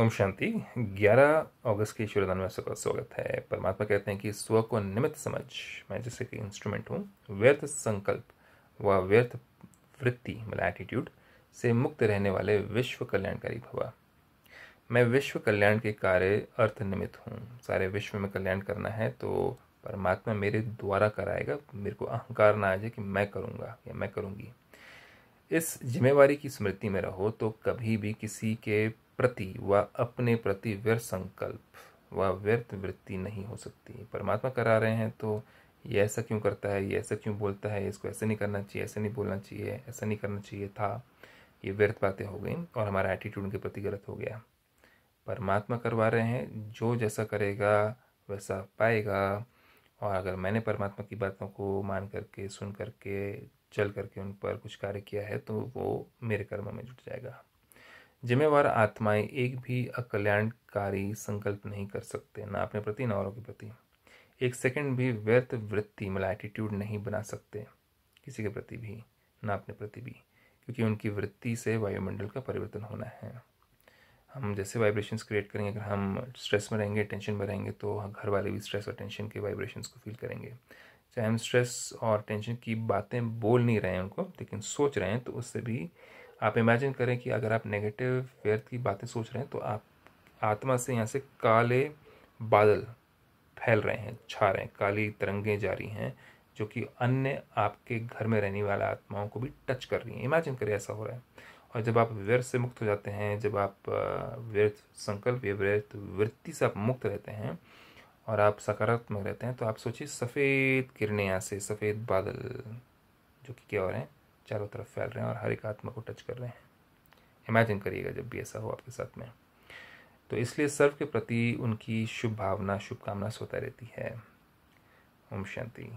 ओम शांति 11 अगस्त के शिवदान में सबका स्वागत है परमात्मा कहते हैं कि स्व को निमित्त समझ मैं जैसे कि इंस्ट्रूमेंट हूँ व्यर्थ संकल्प व व्यर्थ वृत्ति मतलब एटीट्यूड से मुक्त रहने वाले विश्व कल्याणकारी भवा मैं विश्व कल्याण के कार्य अर्थ निमित्त हूँ सारे विश्व में कल्याण करना है तो परमात्मा मेरे द्वारा कराएगा मेरे को अहंकार ना आ जाए कि मैं करूँगा या मैं करूँगी इस जिम्मेवारी की स्मृति में रहो तो कभी भी किसी के प्रति व अपने प्रति व्यर्थ संकल्प व व्यर्थ वृत्ति नहीं हो सकती परमात्मा करा रहे हैं तो ये ऐसा क्यों करता है ये ऐसा क्यों बोलता है इसको ऐसे नहीं करना चाहिए ऐसे नहीं बोलना चाहिए ऐसा नहीं करना चाहिए था ये व्यर्थ बातें हो गई और हमारा एटीट्यूड उनके प्रति गलत हो गया परमात्मा करवा रहे हैं जो जैसा करेगा वैसा पाएगा और अगर मैंने परमात्मा की बातों को मान करके सुन करके चल करके उन पर कुछ कार्य किया है तो वो मेरे कर्म में जुट जाएगा जिम्मेवार आत्माएं एक भी अकल्याणकारी संकल्प नहीं कर सकते ना अपने प्रति ना औरों के प्रति एक सेकंड भी व्यर्थ वृत्ति मतलब एटीट्यूड नहीं बना सकते किसी के प्रति भी ना अपने प्रति भी क्योंकि उनकी वृत्ति से वायुमंडल का परिवर्तन होना है हम जैसे वाइब्रेशंस क्रिएट करेंगे अगर हम स्ट्रेस में रहेंगे टेंशन में रहेंगे तो घर वाले भी स्ट्रेस और टेंशन के वाइब्रेशंस को फील करेंगे चाहे हम स्ट्रेस और टेंशन की बातें बोल नहीं रहे हैं उनको लेकिन सोच रहे हैं तो उससे भी आप इमेजिन करें कि अगर आप नेगेटिव व्यर्थ की बातें सोच रहे हैं तो आप आत्मा से यहाँ से काले बादल फैल रहे हैं छा रहे हैं काली तरंगें जारी हैं जो कि अन्य आपके घर में रहने वाले आत्माओं को भी टच कर रही हैं इमेजिन करिए ऐसा हो रहा है और जब आप व्यर्थ से मुक्त हो जाते हैं जब आप व्यर्थ संकल्प या व्यर्थ वृत्ति से आप मुक्त रहते हैं और आप सकारात्मक रहते हैं तो आप सोचिए सफ़ेद किरणें यहाँ से सफ़ेद बादल जो कि क्या हो रहे हैं चारों तरफ फैल रहे हैं और हर एक आत्मा को टच कर रहे हैं इमेजिन करिएगा जब भी ऐसा हो आपके साथ में तो इसलिए सर्व के प्रति उनकी शुभ भावना शुभकामना सोता रहती है ओम शांति